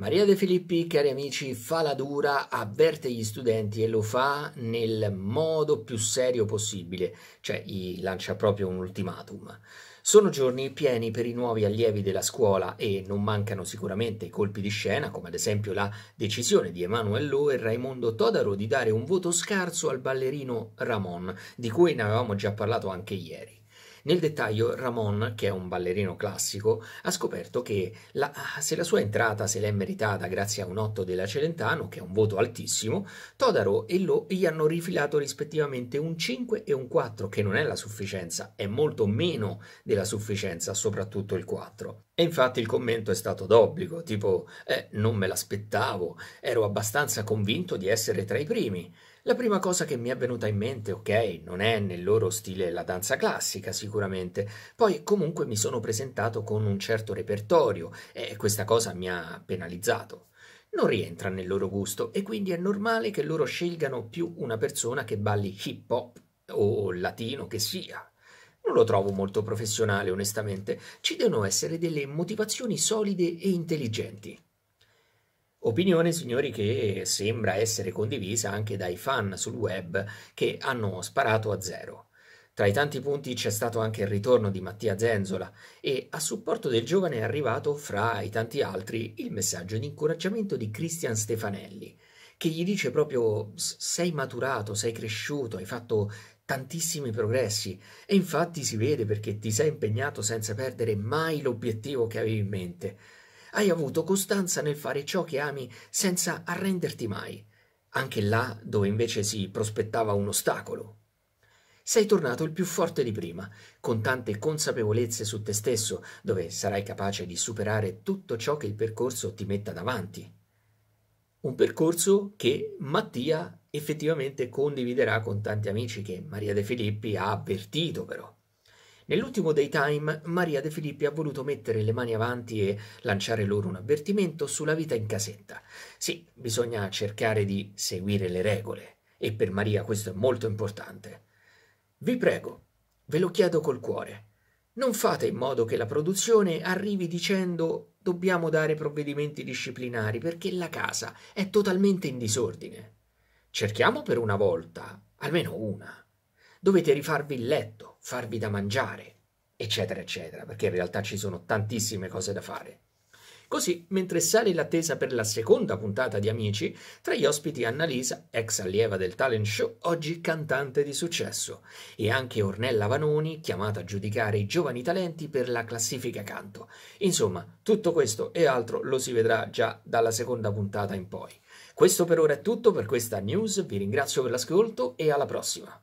Maria De Filippi, cari amici, fa la dura, avverte gli studenti e lo fa nel modo più serio possibile, cioè gli lancia proprio un ultimatum. Sono giorni pieni per i nuovi allievi della scuola e non mancano sicuramente i colpi di scena, come ad esempio la decisione di Emanuele Lo e Raimondo Todaro di dare un voto scarso al ballerino Ramon, di cui ne avevamo già parlato anche ieri. Nel dettaglio, Ramon, che è un ballerino classico, ha scoperto che la, se la sua entrata se l'è meritata grazie a un 8 della Celentano, che è un voto altissimo, Todaro e Lo gli hanno rifilato rispettivamente un 5 e un 4, che non è la sufficienza, è molto meno della sufficienza, soprattutto il 4. E infatti il commento è stato d'obbligo, tipo, eh, non me l'aspettavo, ero abbastanza convinto di essere tra i primi. La prima cosa che mi è venuta in mente, ok, non è nel loro stile la danza classica sicuramente, poi comunque mi sono presentato con un certo repertorio e questa cosa mi ha penalizzato. Non rientra nel loro gusto e quindi è normale che loro scelgano più una persona che balli hip hop o latino che sia. Non lo trovo molto professionale, onestamente. Ci devono essere delle motivazioni solide e intelligenti. Opinione, signori, che sembra essere condivisa anche dai fan sul web che hanno sparato a zero. Tra i tanti punti c'è stato anche il ritorno di Mattia Zenzola e a supporto del giovane è arrivato, fra i tanti altri, il messaggio di incoraggiamento di Cristian Stefanelli, che gli dice proprio sei maturato, sei cresciuto, hai fatto tantissimi progressi e infatti si vede perché ti sei impegnato senza perdere mai l'obiettivo che avevi in mente. Hai avuto costanza nel fare ciò che ami senza arrenderti mai, anche là dove invece si prospettava un ostacolo. Sei tornato il più forte di prima, con tante consapevolezze su te stesso, dove sarai capace di superare tutto ciò che il percorso ti metta davanti. Un percorso che Mattia effettivamente condividerà con tanti amici che Maria De Filippi ha avvertito però. Nell'ultimo daytime Maria De Filippi ha voluto mettere le mani avanti e lanciare loro un avvertimento sulla vita in casetta. Sì, bisogna cercare di seguire le regole e per Maria questo è molto importante. Vi prego, ve lo chiedo col cuore. Non fate in modo che la produzione arrivi dicendo dobbiamo dare provvedimenti disciplinari perché la casa è totalmente in disordine. Cerchiamo per una volta, almeno una. Dovete rifarvi il letto, farvi da mangiare, eccetera, eccetera, perché in realtà ci sono tantissime cose da fare. Così, mentre sale l'attesa per la seconda puntata di Amici, tra gli ospiti Annalisa, ex allieva del talent show, oggi cantante di successo, e anche Ornella Vanoni, chiamata a giudicare i giovani talenti per la classifica canto. Insomma, tutto questo e altro lo si vedrà già dalla seconda puntata in poi. Questo per ora è tutto per questa news, vi ringrazio per l'ascolto e alla prossima.